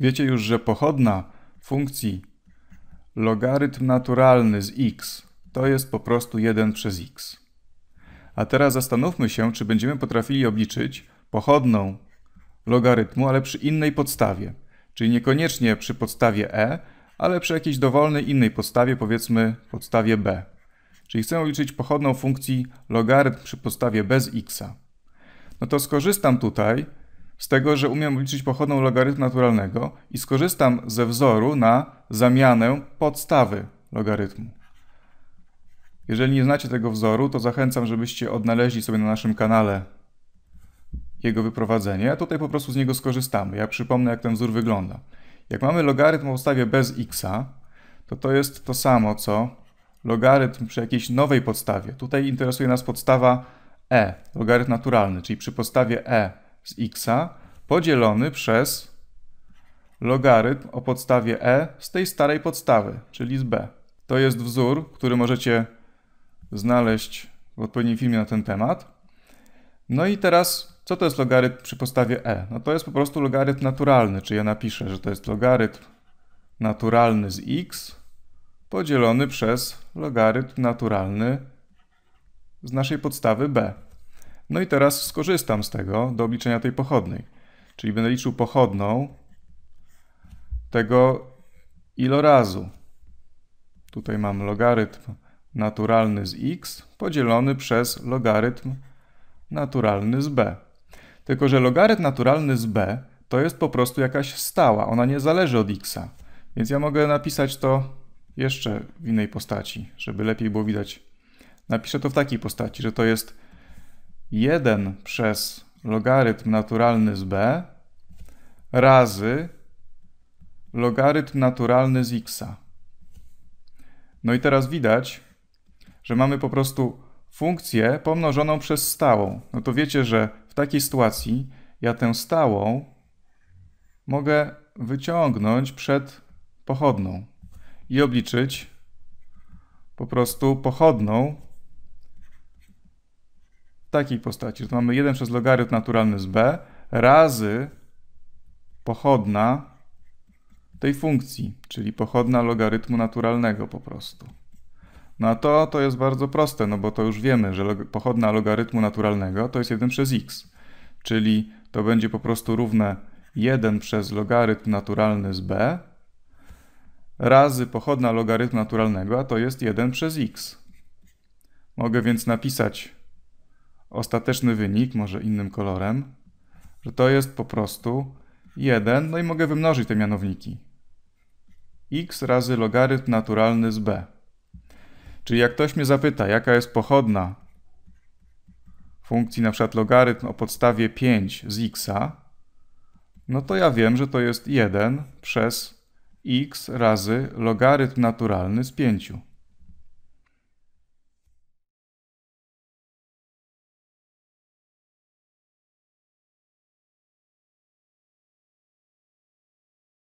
Wiecie już, że pochodna funkcji logarytm naturalny z x to jest po prostu 1 przez x. A teraz zastanówmy się, czy będziemy potrafili obliczyć pochodną logarytmu, ale przy innej podstawie. Czyli niekoniecznie przy podstawie e, ale przy jakiejś dowolnej innej podstawie, powiedzmy podstawie b. Czyli chcę obliczyć pochodną funkcji logarytm przy podstawie bez x. No to skorzystam tutaj z tego, że umiem liczyć pochodną logarytmu naturalnego i skorzystam ze wzoru na zamianę podstawy logarytmu. Jeżeli nie znacie tego wzoru, to zachęcam, żebyście odnaleźli sobie na naszym kanale jego wyprowadzenie, a tutaj po prostu z niego skorzystamy. Ja przypomnę, jak ten wzór wygląda. Jak mamy logarytm o podstawie bez x, to to jest to samo, co logarytm przy jakiejś nowej podstawie. Tutaj interesuje nas podstawa e, logarytm naturalny, czyli przy podstawie e z x podzielony przez logarytm o podstawie e z tej starej podstawy, czyli z b. To jest wzór, który możecie znaleźć w odpowiednim filmie na ten temat. No i teraz, co to jest logarytm przy podstawie e? No to jest po prostu logarytm naturalny, czyli ja napiszę, że to jest logarytm naturalny z x podzielony przez logarytm naturalny z naszej podstawy b. No i teraz skorzystam z tego do obliczenia tej pochodnej. Czyli będę liczył pochodną tego ilorazu. Tutaj mam logarytm naturalny z x podzielony przez logarytm naturalny z b. Tylko, że logarytm naturalny z b to jest po prostu jakaś stała, ona nie zależy od x'a. Więc ja mogę napisać to jeszcze w innej postaci, żeby lepiej było widać. Napiszę to w takiej postaci, że to jest 1 przez logarytm naturalny z b razy logarytm naturalny z x. No i teraz widać, że mamy po prostu funkcję pomnożoną przez stałą. No to wiecie, że w takiej sytuacji ja tę stałą mogę wyciągnąć przed pochodną i obliczyć po prostu pochodną takiej postaci, że mamy 1 przez logarytm naturalny z b razy pochodna tej funkcji, czyli pochodna logarytmu naturalnego po prostu. No a to, to jest bardzo proste, no bo to już wiemy, że log pochodna logarytmu naturalnego to jest 1 przez x, czyli to będzie po prostu równe 1 przez logarytm naturalny z b razy pochodna logarytmu naturalnego, a to jest 1 przez x. Mogę więc napisać ostateczny wynik, może innym kolorem, że to jest po prostu 1, no i mogę wymnożyć te mianowniki. x razy logarytm naturalny z b. Czyli jak ktoś mnie zapyta, jaka jest pochodna funkcji na przykład logarytm o podstawie 5 z x, no to ja wiem, że to jest 1 przez x razy logarytm naturalny z 5.